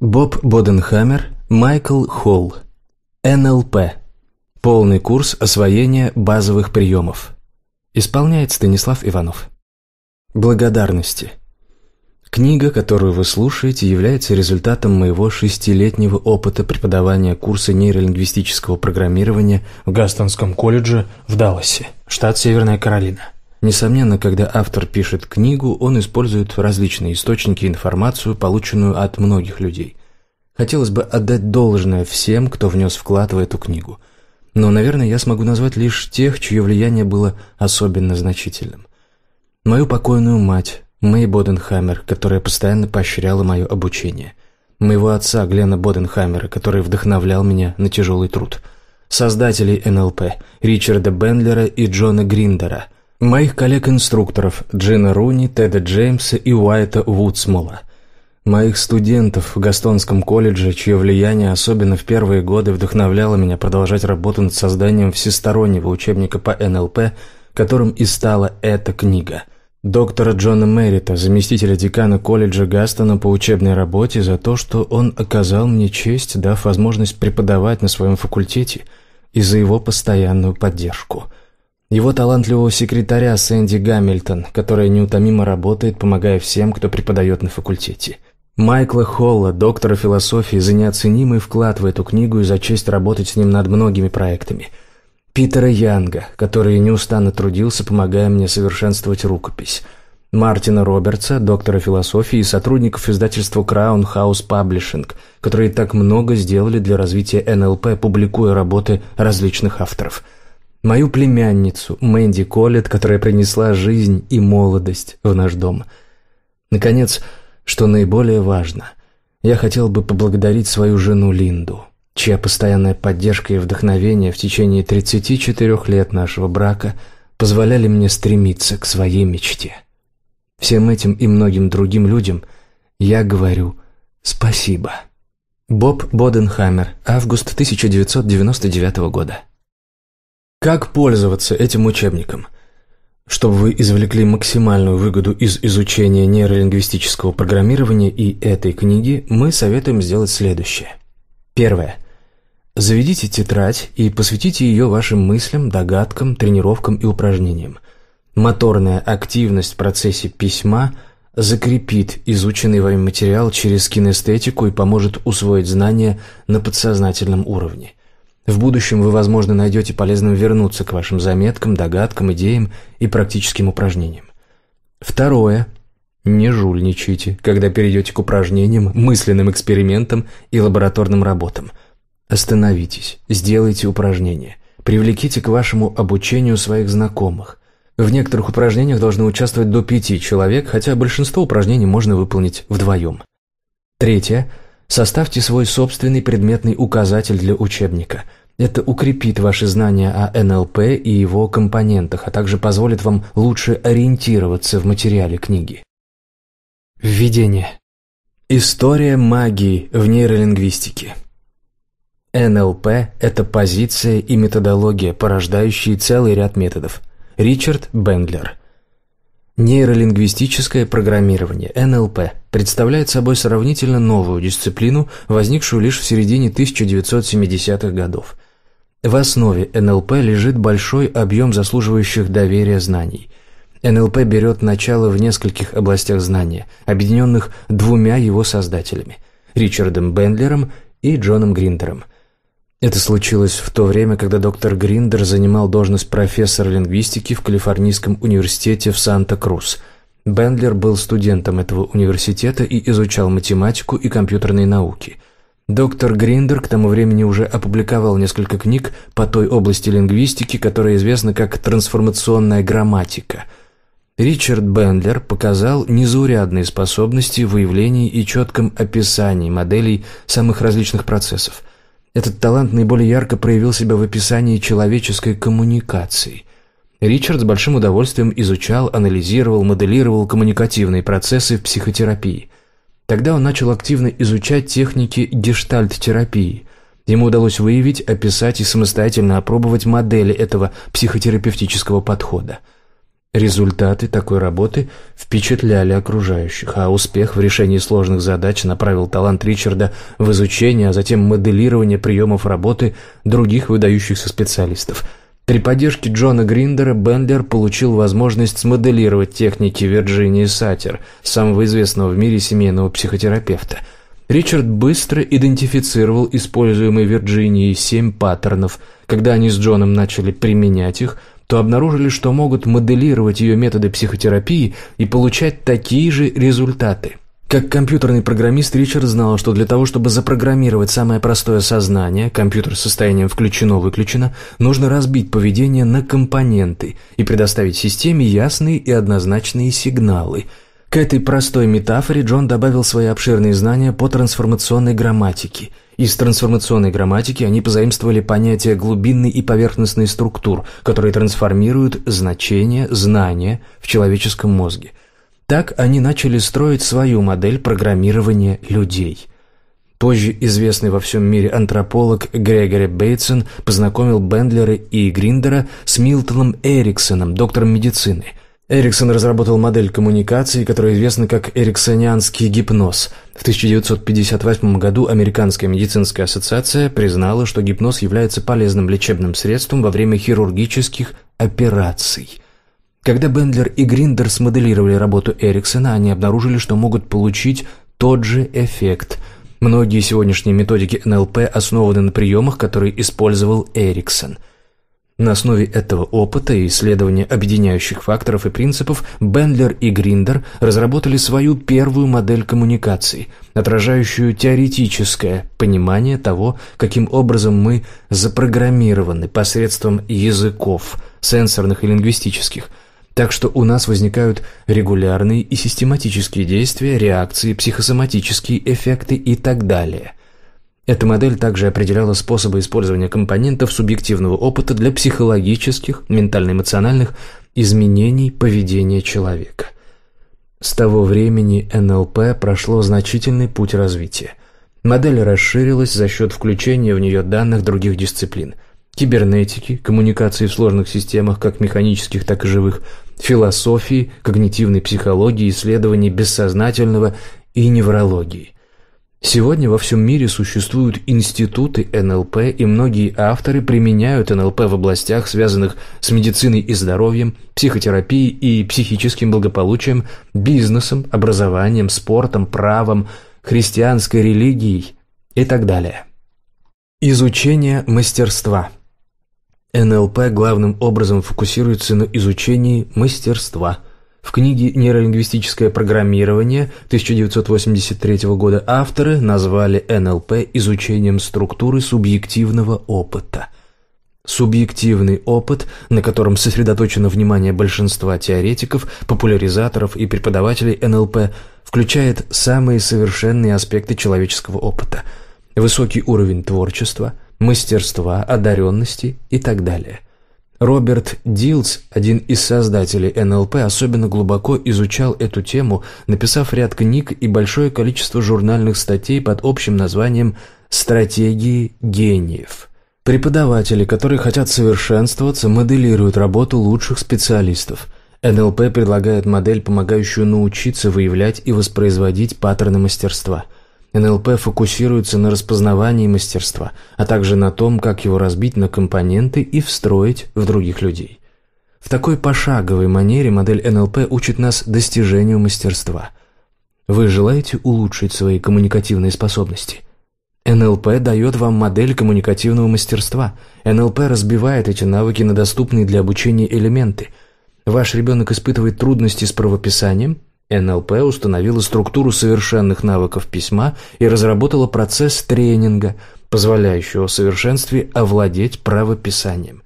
Боб Боденхаммер, Майкл Холл. НЛП. Полный курс освоения базовых приемов. Исполняет Станислав Иванов. Благодарности. Книга, которую вы слушаете, является результатом моего шестилетнего опыта преподавания курса нейролингвистического программирования в Гастонском колледже в Далласе, штат Северная Каролина. Несомненно, когда автор пишет книгу, он использует различные источники информацию, полученную от многих людей. Хотелось бы отдать должное всем, кто внес вклад в эту книгу. Но, наверное, я смогу назвать лишь тех, чье влияние было особенно значительным. Мою покойную мать, Мэй Боденхаммер, которая постоянно поощряла мое обучение. Моего отца, Глена Боденхаммера, который вдохновлял меня на тяжелый труд. Создателей НЛП, Ричарда Бендлера и Джона Гриндера – Моих коллег-инструкторов Джина Руни, Теда Джеймса и Уайта Вудсмола. Моих студентов в Гастонском колледже, чье влияние особенно в первые годы вдохновляло меня продолжать работу над созданием всестороннего учебника по НЛП, которым и стала эта книга. Доктора Джона Меррита, заместителя декана колледжа Гастона по учебной работе, за то, что он оказал мне честь, дав возможность преподавать на своем факультете, и за его постоянную поддержку – его талантливого секретаря Сэнди Гамильтон, которая неутомимо работает, помогая всем, кто преподает на факультете. Майкла Холла, доктора философии, за неоценимый вклад в эту книгу и за честь работать с ним над многими проектами. Питера Янга, который неустанно трудился, помогая мне совершенствовать рукопись. Мартина Робертса, доктора философии и сотрудников издательства Crown House Publishing, которые так много сделали для развития НЛП, публикуя работы различных авторов – Мою племянницу, Мэнди Коллет, которая принесла жизнь и молодость в наш дом. Наконец, что наиболее важно, я хотел бы поблагодарить свою жену Линду, чья постоянная поддержка и вдохновение в течение 34 лет нашего брака позволяли мне стремиться к своей мечте. Всем этим и многим другим людям я говорю спасибо. Боб Боденхаймер, август 1999 года. Как пользоваться этим учебником? Чтобы вы извлекли максимальную выгоду из изучения нейролингвистического программирования и этой книги, мы советуем сделать следующее. Первое. Заведите тетрадь и посвятите ее вашим мыслям, догадкам, тренировкам и упражнениям. Моторная активность в процессе письма закрепит изученный вами материал через кинестетику и поможет усвоить знания на подсознательном уровне – в будущем вы, возможно, найдете полезным вернуться к вашим заметкам, догадкам, идеям и практическим упражнениям. Второе. Не жульничайте, когда перейдете к упражнениям, мысленным экспериментам и лабораторным работам. Остановитесь, сделайте упражнения, привлеките к вашему обучению своих знакомых. В некоторых упражнениях должно участвовать до пяти человек, хотя большинство упражнений можно выполнить вдвоем. Третье. Составьте свой собственный предметный указатель для учебника – это укрепит ваши знания о НЛП и его компонентах, а также позволит вам лучше ориентироваться в материале книги. Введение. История магии в нейролингвистике. НЛП – это позиция и методология, порождающие целый ряд методов. Ричард Бенглер. Нейролингвистическое программирование, НЛП, представляет собой сравнительно новую дисциплину, возникшую лишь в середине 1970-х годов. В основе НЛП лежит большой объем заслуживающих доверия знаний. НЛП берет начало в нескольких областях знания, объединенных двумя его создателями – Ричардом Бендлером и Джоном Гриндером. Это случилось в то время, когда доктор Гриндер занимал должность профессора лингвистики в Калифорнийском университете в Санта-Крус. Бендлер был студентом этого университета и изучал математику и компьютерные науки – Доктор Гриндер к тому времени уже опубликовал несколько книг по той области лингвистики, которая известна как трансформационная грамматика. Ричард Бендлер показал незаурядные способности в выявлении и четком описании моделей самых различных процессов. Этот талант наиболее ярко проявил себя в описании человеческой коммуникации. Ричард с большим удовольствием изучал, анализировал, моделировал коммуникативные процессы в психотерапии – Тогда он начал активно изучать техники гештальт-терапии. Ему удалось выявить, описать и самостоятельно опробовать модели этого психотерапевтического подхода. Результаты такой работы впечатляли окружающих, а успех в решении сложных задач направил талант Ричарда в изучение, а затем моделирование приемов работы других выдающихся специалистов – при поддержке Джона Гриндера Бендер получил возможность смоделировать техники Вирджинии Сатер, самого известного в мире семейного психотерапевта. Ричард быстро идентифицировал используемые Вирджинией семь паттернов. Когда они с Джоном начали применять их, то обнаружили, что могут моделировать ее методы психотерапии и получать такие же результаты. Как компьютерный программист Ричард знал, что для того, чтобы запрограммировать самое простое сознание, компьютер с состоянием «включено-выключено», нужно разбить поведение на компоненты и предоставить системе ясные и однозначные сигналы. К этой простой метафоре Джон добавил свои обширные знания по трансформационной грамматике. Из трансформационной грамматики они позаимствовали понятия глубинной и поверхностной структур, которые трансформируют значение, знания в человеческом мозге – так они начали строить свою модель программирования людей. Позже известный во всем мире антрополог Грегори Бейтсон познакомил Бендлера и Гриндера с Милтоном Эриксоном, доктором медицины. Эриксон разработал модель коммуникации, которая известна как эриксонианский гипноз. В 1958 году Американская медицинская ассоциация признала, что гипноз является полезным лечебным средством во время хирургических операций. Когда Бендлер и Гриндер смоделировали работу Эриксона, они обнаружили, что могут получить тот же эффект. Многие сегодняшние методики НЛП основаны на приемах, которые использовал Эриксон. На основе этого опыта и исследования объединяющих факторов и принципов Бендлер и Гриндер разработали свою первую модель коммуникации, отражающую теоретическое понимание того, каким образом мы запрограммированы посредством языков, сенсорных и лингвистических – так что у нас возникают регулярные и систематические действия, реакции, психосоматические эффекты и так далее. Эта модель также определяла способы использования компонентов субъективного опыта для психологических, ментально-эмоциональных изменений поведения человека. С того времени НЛП прошло значительный путь развития. Модель расширилась за счет включения в нее данных других дисциплин – кибернетики, коммуникации в сложных системах, как механических, так и живых, философии, когнитивной психологии, исследований бессознательного и неврологии. Сегодня во всем мире существуют институты НЛП, и многие авторы применяют НЛП в областях, связанных с медициной и здоровьем, психотерапией и психическим благополучием, бизнесом, образованием, спортом, правом, христианской религией и так далее. Изучение мастерства – НЛП главным образом фокусируется на изучении мастерства. В книге «Нейролингвистическое программирование» 1983 года авторы назвали НЛП изучением структуры субъективного опыта. Субъективный опыт, на котором сосредоточено внимание большинства теоретиков, популяризаторов и преподавателей НЛП, включает самые совершенные аспекты человеческого опыта – высокий уровень творчества – мастерства, одаренности и так далее. Роберт Дилс, один из создателей НЛП, особенно глубоко изучал эту тему, написав ряд книг и большое количество журнальных статей под общим названием «Стратегии гениев». Преподаватели, которые хотят совершенствоваться, моделируют работу лучших специалистов – НЛП предлагает модель, помогающую научиться выявлять и воспроизводить паттерны мастерства – НЛП фокусируется на распознавании мастерства, а также на том, как его разбить на компоненты и встроить в других людей. В такой пошаговой манере модель НЛП учит нас достижению мастерства. Вы желаете улучшить свои коммуникативные способности? НЛП дает вам модель коммуникативного мастерства. НЛП разбивает эти навыки на доступные для обучения элементы. Ваш ребенок испытывает трудности с правописанием – НЛП установила структуру совершенных навыков письма и разработала процесс тренинга, позволяющего в совершенстве овладеть правописанием.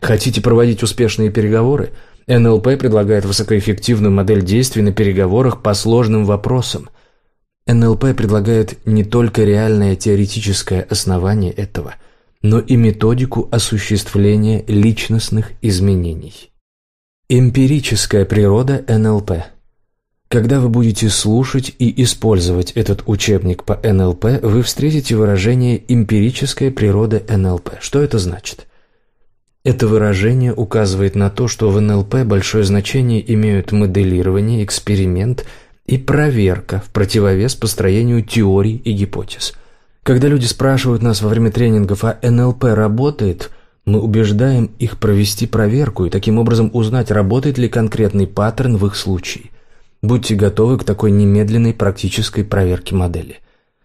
Хотите проводить успешные переговоры? НЛП предлагает высокоэффективную модель действий на переговорах по сложным вопросам. НЛП предлагает не только реальное теоретическое основание этого, но и методику осуществления личностных изменений. Эмпирическая природа НЛП – когда вы будете слушать и использовать этот учебник по НЛП, вы встретите выражение «эмпирическая природа НЛП». Что это значит? Это выражение указывает на то, что в НЛП большое значение имеют моделирование, эксперимент и проверка в противовес построению теорий и гипотез. Когда люди спрашивают нас во время тренингов, а НЛП работает – мы убеждаем их провести проверку и таким образом узнать, работает ли конкретный паттерн в их случае. Будьте готовы к такой немедленной практической проверке модели.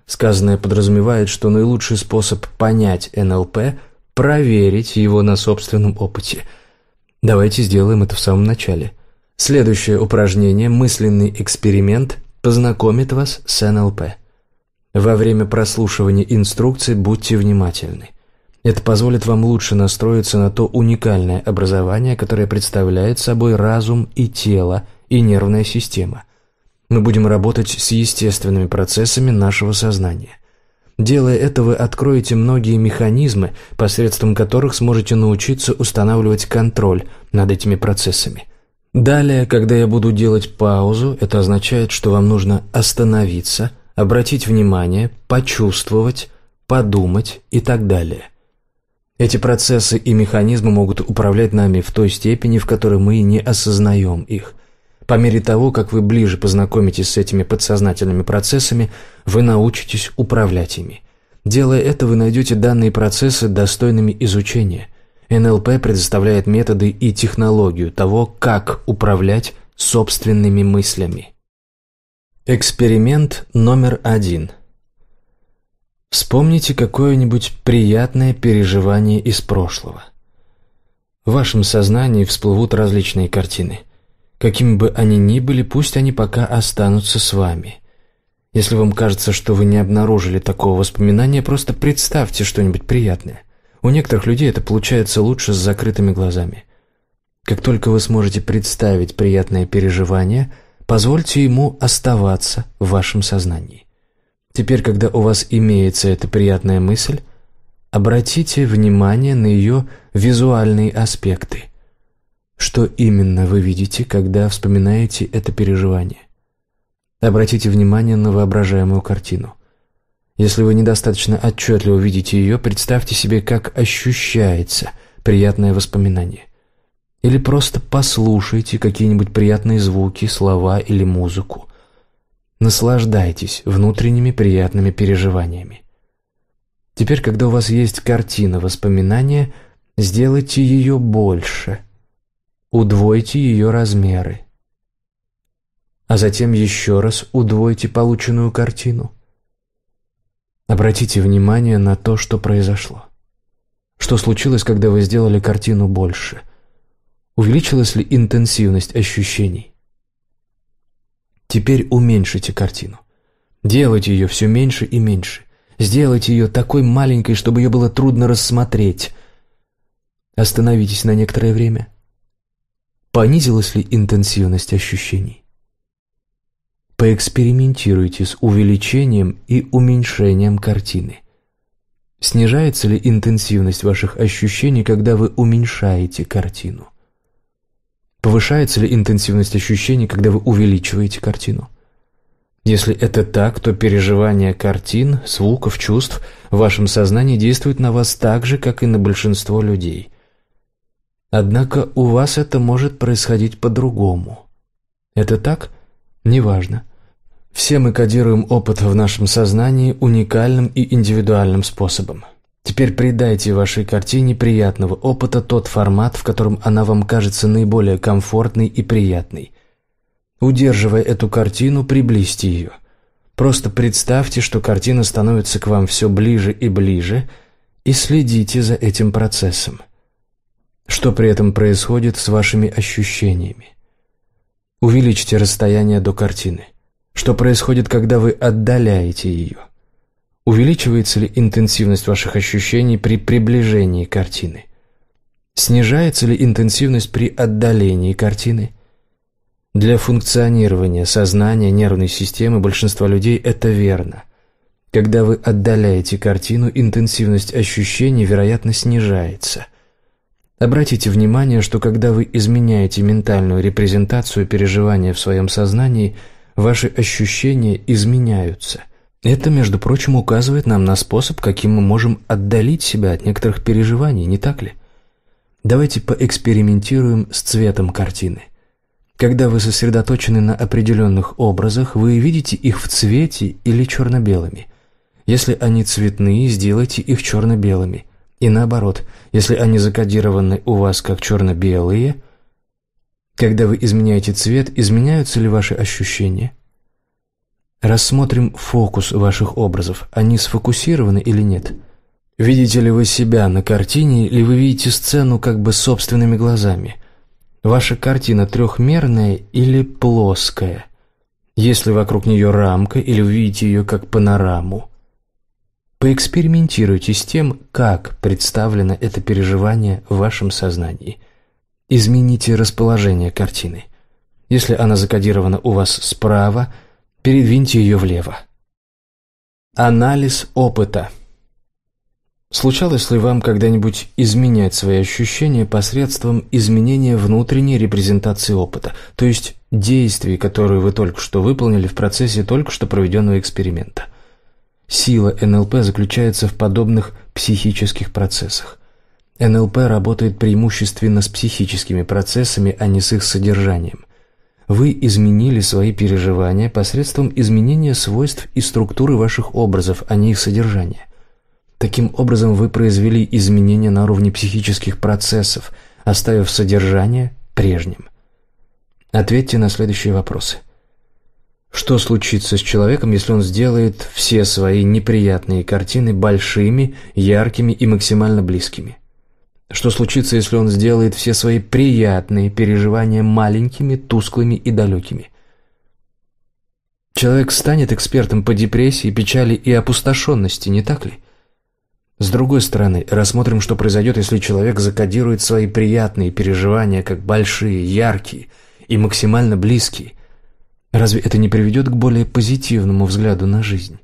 Сказанное подразумевает, что наилучший способ понять НЛП – проверить его на собственном опыте. Давайте сделаем это в самом начале. Следующее упражнение «Мысленный эксперимент» познакомит вас с НЛП. Во время прослушивания инструкций будьте внимательны. Это позволит вам лучше настроиться на то уникальное образование, которое представляет собой разум и тело и нервная система. Мы будем работать с естественными процессами нашего сознания. Делая это, вы откроете многие механизмы, посредством которых сможете научиться устанавливать контроль над этими процессами. Далее, когда я буду делать паузу, это означает, что вам нужно остановиться, обратить внимание, почувствовать, подумать и так далее. Эти процессы и механизмы могут управлять нами в той степени, в которой мы не осознаем их – по мере того, как вы ближе познакомитесь с этими подсознательными процессами, вы научитесь управлять ими. Делая это, вы найдете данные процессы достойными изучения. НЛП предоставляет методы и технологию того, как управлять собственными мыслями. Эксперимент номер один. Вспомните какое-нибудь приятное переживание из прошлого. В вашем сознании всплывут различные картины – Какими бы они ни были, пусть они пока останутся с вами. Если вам кажется, что вы не обнаружили такого воспоминания, просто представьте что-нибудь приятное. У некоторых людей это получается лучше с закрытыми глазами. Как только вы сможете представить приятное переживание, позвольте ему оставаться в вашем сознании. Теперь, когда у вас имеется эта приятная мысль, обратите внимание на ее визуальные аспекты – что именно вы видите, когда вспоминаете это переживание? Обратите внимание на воображаемую картину. Если вы недостаточно отчетливо видите ее, представьте себе, как ощущается приятное воспоминание. Или просто послушайте какие-нибудь приятные звуки, слова или музыку. Наслаждайтесь внутренними приятными переживаниями. Теперь, когда у вас есть картина воспоминания, сделайте ее больше, удвойте ее размеры. А затем еще раз удвойте полученную картину. Обратите внимание на то, что произошло. Что случилось, когда вы сделали картину больше? Увеличилась ли интенсивность ощущений? Теперь уменьшите картину. Делайте ее все меньше и меньше. Сделайте ее такой маленькой, чтобы ее было трудно рассмотреть. Остановитесь на некоторое время. Понизилась ли интенсивность ощущений? Поэкспериментируйте с увеличением и уменьшением картины. Снижается ли интенсивность ваших ощущений, когда вы уменьшаете картину? Повышается ли интенсивность ощущений, когда вы увеличиваете картину? Если это так, то переживание картин, звуков, чувств в вашем сознании действует на вас так же, как и на большинство людей. Однако у вас это может происходить по-другому. Это так? Неважно. Все мы кодируем опыт в нашем сознании уникальным и индивидуальным способом. Теперь придайте вашей картине приятного опыта тот формат, в котором она вам кажется наиболее комфортной и приятной. Удерживая эту картину, приблизьте ее. Просто представьте, что картина становится к вам все ближе и ближе, и следите за этим процессом что при этом происходит с вашими ощущениями. Увеличьте расстояние до картины. Что происходит, когда вы отдаляете ее? Увеличивается ли интенсивность ваших ощущений при приближении картины? Снижается ли интенсивность при отдалении картины? Для функционирования сознания, нервной системы большинства людей это верно. Когда вы отдаляете картину, интенсивность ощущений, вероятно, снижается – Обратите внимание, что когда вы изменяете ментальную репрезентацию переживания в своем сознании, ваши ощущения изменяются. Это, между прочим, указывает нам на способ, каким мы можем отдалить себя от некоторых переживаний, не так ли? Давайте поэкспериментируем с цветом картины. Когда вы сосредоточены на определенных образах, вы видите их в цвете или черно-белыми. Если они цветные, сделайте их черно-белыми – и наоборот, если они закодированы у вас как черно-белые, когда вы изменяете цвет, изменяются ли ваши ощущения? Рассмотрим фокус ваших образов. Они сфокусированы или нет? Видите ли вы себя на картине, или вы видите сцену как бы собственными глазами? Ваша картина трехмерная или плоская? Если вокруг нее рамка, или вы видите ее как панораму? Поэкспериментируйте с тем, как представлено это переживание в вашем сознании. Измените расположение картины. Если она закодирована у вас справа, передвиньте ее влево. Анализ опыта. Случалось ли вам когда-нибудь изменять свои ощущения посредством изменения внутренней репрезентации опыта, то есть действий, которые вы только что выполнили в процессе только что проведенного эксперимента? Сила НЛП заключается в подобных психических процессах. НЛП работает преимущественно с психическими процессами, а не с их содержанием. Вы изменили свои переживания посредством изменения свойств и структуры ваших образов, а не их содержания. Таким образом, вы произвели изменения на уровне психических процессов, оставив содержание прежним. Ответьте на следующие вопросы. Что случится с человеком, если он сделает все свои неприятные картины большими, яркими и максимально близкими? Что случится, если он сделает все свои приятные переживания маленькими, тусклыми и далекими? Человек станет экспертом по депрессии, печали и опустошенности, не так ли? С другой стороны, рассмотрим, что произойдет, если человек закодирует свои приятные переживания как большие, яркие и максимально близкие – Разве это не приведет к более позитивному взгляду на жизнь?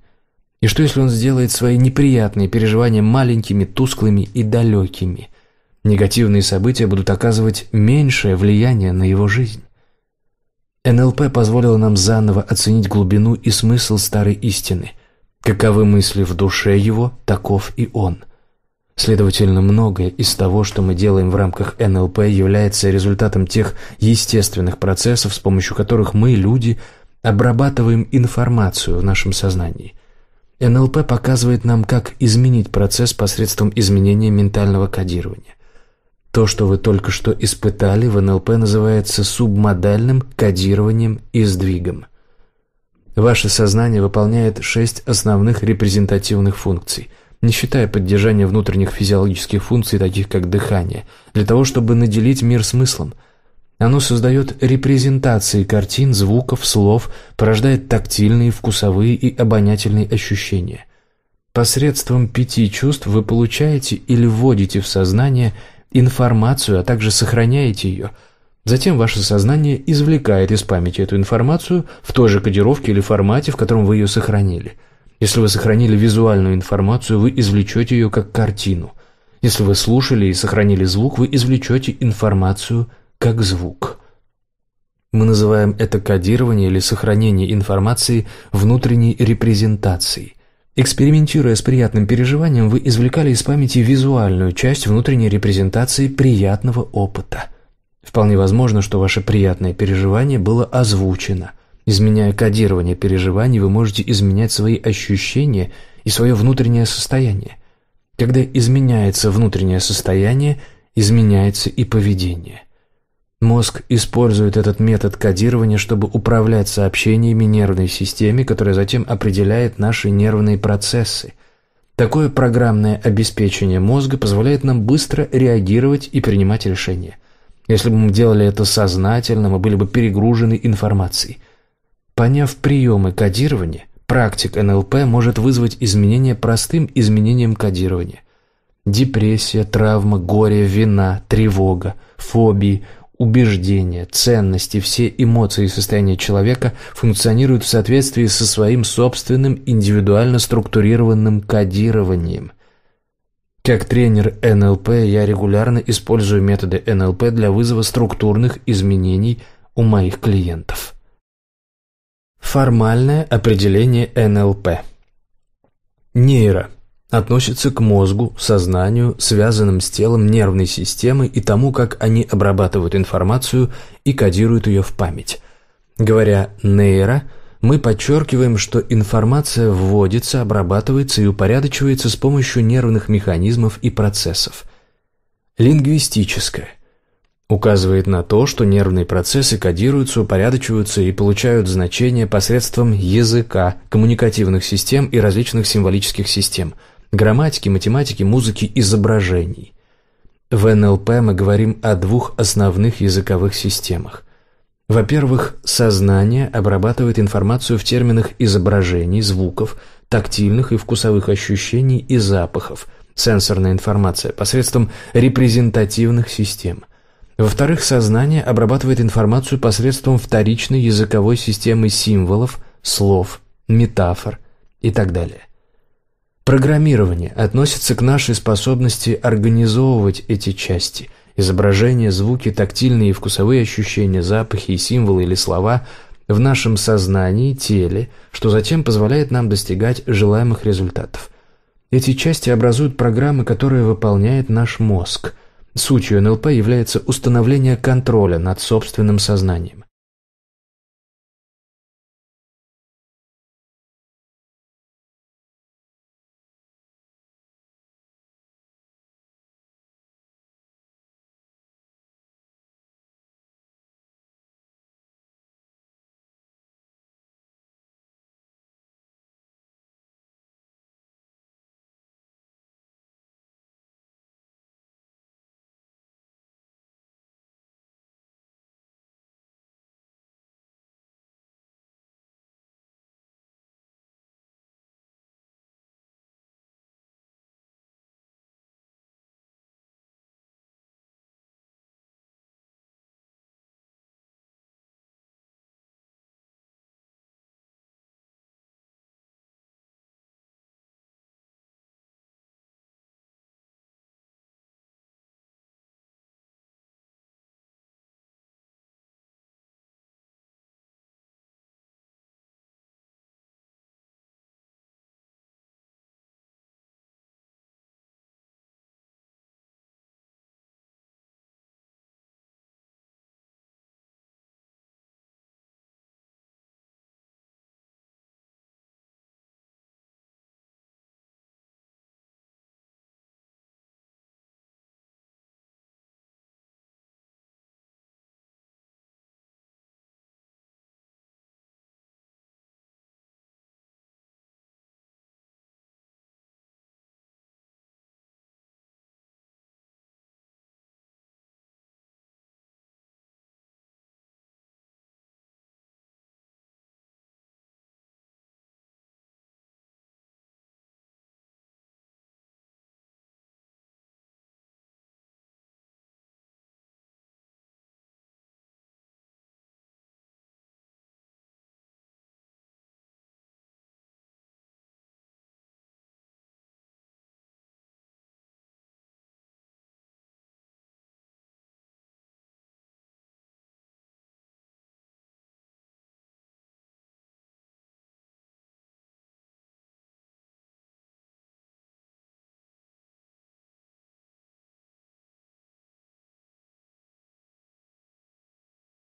И что, если он сделает свои неприятные переживания маленькими, тусклыми и далекими? Негативные события будут оказывать меньшее влияние на его жизнь. НЛП позволило нам заново оценить глубину и смысл старой истины. Каковы мысли в душе его, таков и он – Следовательно, многое из того, что мы делаем в рамках НЛП, является результатом тех естественных процессов, с помощью которых мы, люди, обрабатываем информацию в нашем сознании. НЛП показывает нам, как изменить процесс посредством изменения ментального кодирования. То, что вы только что испытали, в НЛП называется субмодальным кодированием и сдвигом. Ваше сознание выполняет шесть основных репрезентативных функций – не считая поддержания внутренних физиологических функций, таких как дыхание, для того, чтобы наделить мир смыслом. Оно создает репрезентации картин, звуков, слов, порождает тактильные, вкусовые и обонятельные ощущения. Посредством пяти чувств вы получаете или вводите в сознание информацию, а также сохраняете ее. Затем ваше сознание извлекает из памяти эту информацию в той же кодировке или формате, в котором вы ее сохранили – если вы сохранили визуальную информацию, вы извлечете ее как картину. Если вы слушали и сохранили звук, вы извлечете информацию как звук. Мы называем это кодирование или сохранение информации внутренней репрезентацией. Экспериментируя с приятным переживанием, вы извлекали из памяти визуальную часть внутренней репрезентации приятного опыта. Вполне возможно, что ваше приятное переживание было озвучено. Изменяя кодирование переживаний, вы можете изменять свои ощущения и свое внутреннее состояние. Когда изменяется внутреннее состояние, изменяется и поведение. Мозг использует этот метод кодирования, чтобы управлять сообщениями нервной системе, которая затем определяет наши нервные процессы. Такое программное обеспечение мозга позволяет нам быстро реагировать и принимать решения. Если бы мы делали это сознательно, мы были бы перегружены информацией – Поняв приемы кодирования, практик НЛП может вызвать изменения простым изменением кодирования. Депрессия, травма, горе, вина, тревога, фобии, убеждения, ценности, все эмоции и состояния человека функционируют в соответствии со своим собственным индивидуально структурированным кодированием. Как тренер НЛП я регулярно использую методы НЛП для вызова структурных изменений у моих клиентов. Формальное определение НЛП. Нейро относится к мозгу, сознанию, связанным с телом нервной системы и тому, как они обрабатывают информацию и кодируют ее в память. Говоря «нейро», мы подчеркиваем, что информация вводится, обрабатывается и упорядочивается с помощью нервных механизмов и процессов. Лингвистическое указывает на то, что нервные процессы кодируются, упорядочиваются и получают значение посредством языка, коммуникативных систем и различных символических систем – грамматики, математики, музыки, изображений. В НЛП мы говорим о двух основных языковых системах. Во-первых, сознание обрабатывает информацию в терминах изображений, звуков, тактильных и вкусовых ощущений и запахов, сенсорная информация, посредством репрезентативных систем – во-вторых, сознание обрабатывает информацию посредством вторичной языковой системы символов, слов, метафор и так далее. Программирование относится к нашей способности организовывать эти части – изображения, звуки, тактильные и вкусовые ощущения, запахи и символы или слова – в нашем сознании, теле, что затем позволяет нам достигать желаемых результатов. Эти части образуют программы, которые выполняет наш мозг – Сутью НЛП является установление контроля над собственным сознанием.